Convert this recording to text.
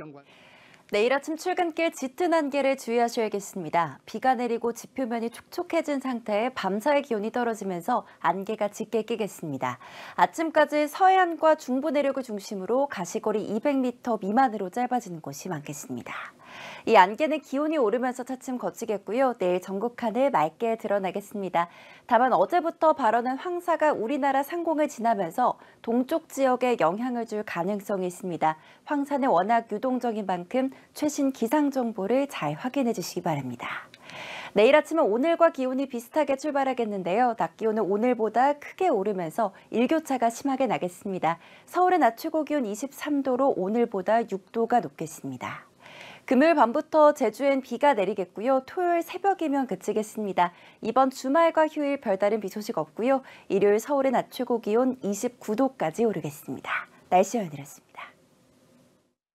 장관. 내일 아침 출근길 짙은 안개를 주의하셔야겠습니다. 비가 내리고 지표면이 촉촉해진 상태에 밤사이 기온이 떨어지면서 안개가 짙게 끼겠습니다. 아침까지 서해안과 중부 내륙을 중심으로 가시거리 200m 미만으로 짧아지는 곳이 많겠습니다. 이 안개는 기온이 오르면서 차츰 거치겠고요 내일 전국 하늘 맑게 드러나겠습니다. 다만 어제부터 발언은 황사가 우리나라 상공을 지나면서 동쪽 지역에 영향을 줄 가능성이 있습니다. 황사는 워낙 유동적인 만큼 최신 기상 정보를 잘 확인해 주시기 바랍니다. 내일 아침은 오늘과 기온이 비슷하게 출발하겠는데요. 낮 기온은 오늘보다 크게 오르면서 일교차가 심하게 나겠습니다. 서울의 낮 최고 기온 23도로 오늘보다 6도가 높겠습니다. 금요일 밤부터 제주엔 비가 내리겠고요. 토요일 새벽이면 그치겠습니다. 이번 주말과 휴일 별다른 비 소식 없고요. 일요일 서울의 낮 최고 기온 29도까지 오르겠습니다. 날씨 연이었습니다.